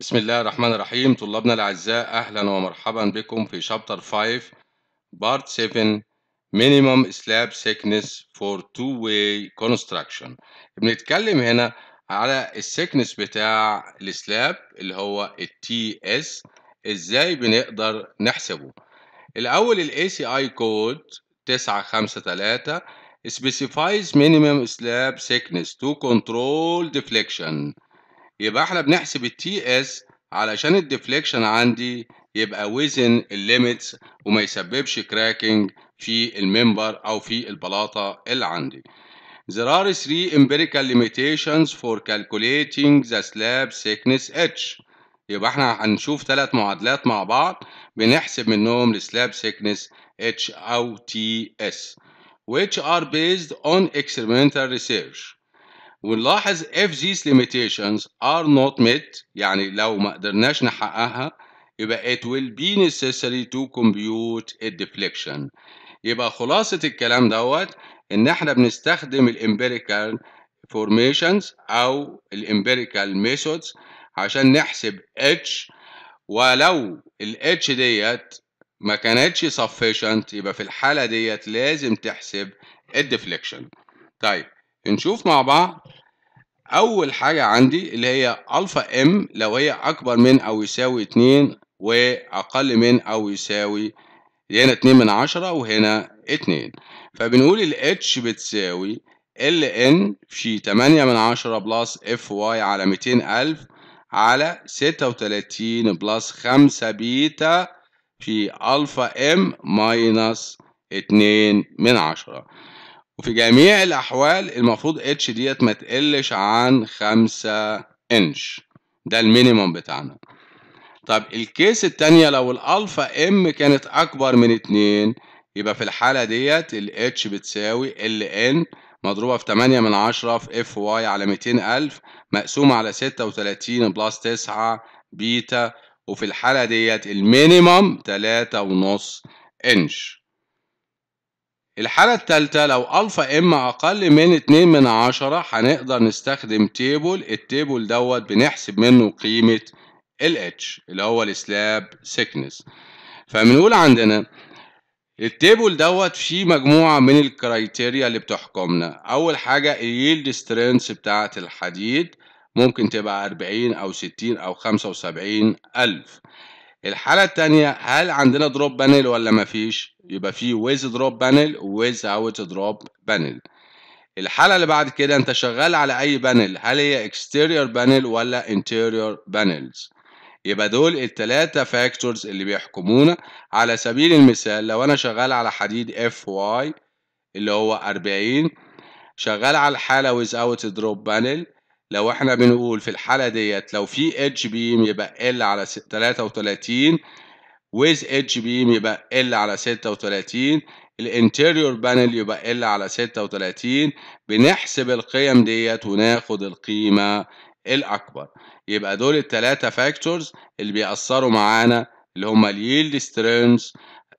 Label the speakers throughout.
Speaker 1: بسم الله الرحمن الرحيم طلابنا الأعزاء أهلا ومرحبا بكم في شابتر 5 بارت 7 Minimum Slab Thickness for Two-Way Construction بنتكلم هنا على السكنس بتاع السلاب اللي هو التي اس ازاي بنقدر نحسبه الأول سي ACI Code 953 specifies minimum slab thickness to control deflection يبقى احنا بنحسب التي اس علشان الديفليكشن عندي يبقى وزن الليميتس وما يسببش كراكنج في الممبر او في البلاطه اللي عندي. There are three empirical limitations for calculating the slab thickness H. يبقى احنا هنشوف ثلاث معادلات مع بعض بنحسب منهم السلاب thickness H أو TS which are based on experimental research. ونلاحظ if these limitations are not met يعني لو ما قدرناش نحققها يبقى it will be necessary to compute a deflection يبقى خلاصة الكلام دوت إن إحنا بنستخدم empirical formations أو empirical methods عشان نحسب H ولو ال H ديت ما كانتش sufficient يبقى في الحالة ديت لازم تحسب الديفليكشن طيب نشوف مع بعض اول حاجة عندي اللي هي الفا ام لو هي اكبر من او يساوي اتنين واقل من او يساوي هنا اتنين من عشرة وهنا اتنين فبنقول الاتش بتساوي ال ان في تمانية من عشرة بلس اف واي على ميتين الف على ستة وتلاتين بلس خمسة بيتا في الفا ام ماينس اتنين من عشرة وفي جميع الأحوال المفروض اتش ديت ما تقلش عن 5 انش ده المينيموم بتاعنا طب الكيس الثانيه لو الألفا ام كانت أكبر من 2 يبقى في الحالة ديت الاتش بتساوي ال ان مضروبة في 8 من 10 في اف واي على 200000 مقسومة على 36 بلس 9 بيتا وفي الحالة ديت المينيموم 3.5 انش الحالة التالتة لو ألفا ام أقل من اتنين من عشرة هنقدر نستخدم تيبل التيبل دوت بنحسب منه قيمة ال اتش اللي هو السلاب سيكنس فبنقول عندنا التيبل دوت فيه مجموعة من الكرايتيريا اللي بتحكمنا أول حاجة اليلد سترينس بتاعة الحديد ممكن تبقى اربعين أو ستين أو خمسة وسبعين ألف الحالة التانية هل عندنا دروب بانيل ولا مفيش؟ يبقى في ويز دروب بانل ويز اوت دروب بانل الحاله اللي بعد كده انت شغال على اي بانل هل هي اكستيريور بانل ولا انتيريور بانلز يبقى دول التلاتة فاكتورز اللي بيحكمونا على سبيل المثال لو انا شغال على حديد اف واي اللي هو 40 شغال على الحالة ويز اوت دروب بانل لو احنا بنقول في الحالة ديت لو في اتش بيم يبقى ال على 33 ويز اتش بيم يبقى ال على 36 الانتيريور بانل يبقى ال على 36 بنحسب القيم ديت وناخد القيمه الاكبر يبقى دول التلاتة فاكتورز اللي بيأثروا معانا اللي هم اليلد سترينز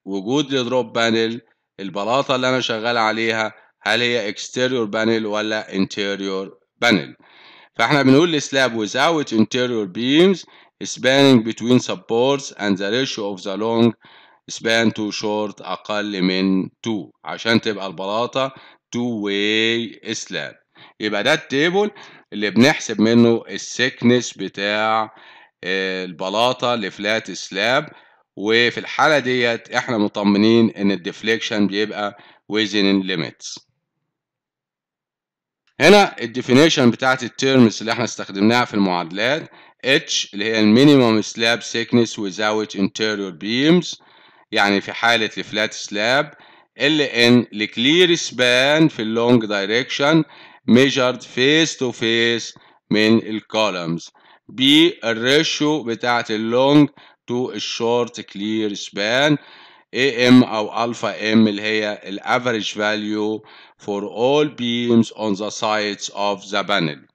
Speaker 1: وجود الدروب بانل البلاطه اللي انا شغال عليها هل هي اكستيريور بانل ولا انتيريور بانل فاحنا بنقول لسلاب without interior beams spanning between supports and the ratio of the long span to short أقل من 2 عشان تبقى البلاطة 2 way slab يبقى ده التيبل اللي بنحسب منه السكنس بتاع البلاطة لفلات سلاب وفي الحالة ديت احنا مطمنين ان الديفليكشن بيبقى within limits هنا الديفينيشن بتاعت التيرمز اللي احنا استخدمناها في المعادلات H اللي هي المينيمم سلاب سيكنس without انتيريور بيمز يعني في حالة الفلات سلاب LN ان الكلير سبان في اللونج دايركشن ميجرد فيس تو فيس من الكولمز B الريشيو بتاعة اللونج تو الشورت كلير سبان AM او الفا M اللي هي الافريج فاليو for all beams on the sides of the panel